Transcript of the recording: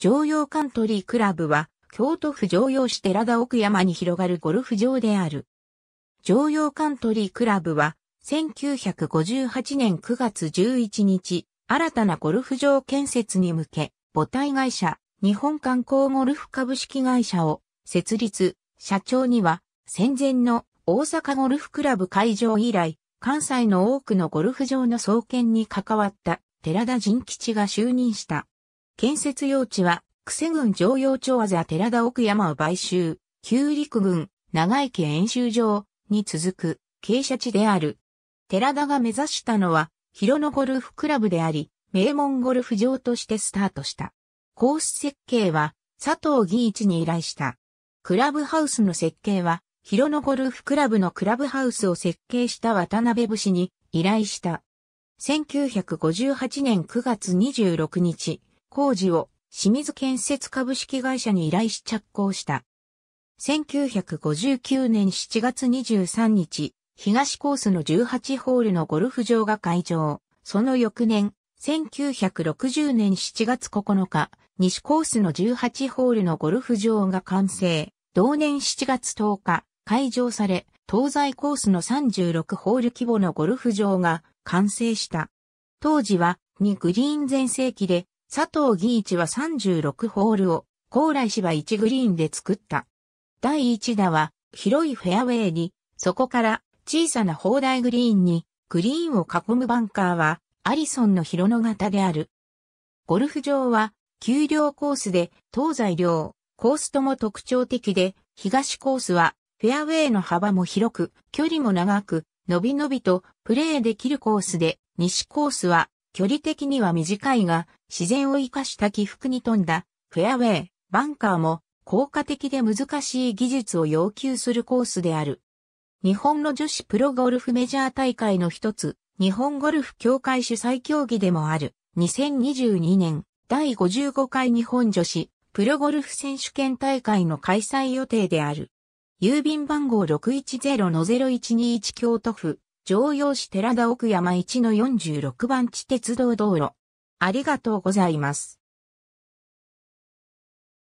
常用カントリークラブは、京都府常用市寺田奥山に広がるゴルフ場である。常用カントリークラブは、1958年9月11日、新たなゴルフ場建設に向け、母体会社、日本観光ゴルフ株式会社を設立、社長には、戦前の大阪ゴルフクラブ会場以来、関西の多くのゴルフ場の創建に関わった寺田仁吉が就任した。建設用地は、久世郡常用町あざ寺田奥山を買収、旧陸軍、長池演習場に続く傾斜地である。寺田が目指したのは、広野ゴルフクラブであり、名門ゴルフ場としてスタートした。コース設計は、佐藤義一に依頼した。クラブハウスの設計は、広野ゴルフクラブのクラブハウスを設計した渡辺武士に依頼した。1958年9月26日、工事を清水建設株式会社に依頼し着工した。1959年7月23日、東コースの18ホールのゴルフ場が開場。その翌年、1960年7月9日、西コースの18ホールのゴルフ場が完成。同年7月10日、開場され、東西コースの36ホール規模のゴルフ場が完成した。当時は2グリーン全盛期で佐藤義一は36ホールを、高麗芝1グリーンで作った。第1打は、広いフェアウェイに、そこから小さな砲台グリーンに、グリーンを囲むバンカーは、アリソンの広野型である。ゴルフ場は、丘陵コースで、東西両、コースとも特徴的で、東コースは、フェアウェイの幅も広く、距離も長く、伸び伸びとプレーできるコースで、西コースは、距離的には短いが、自然を生かした起伏に富んだ、フェアウェイ、バンカーも、効果的で難しい技術を要求するコースである。日本の女子プロゴルフメジャー大会の一つ、日本ゴルフ協会主催競技でもある、2022年第55回日本女子プロゴルフ選手権大会の開催予定である。郵便番号610-0121京都府常用市寺田奥山1の46番地鉄道道路。ありがとうございます。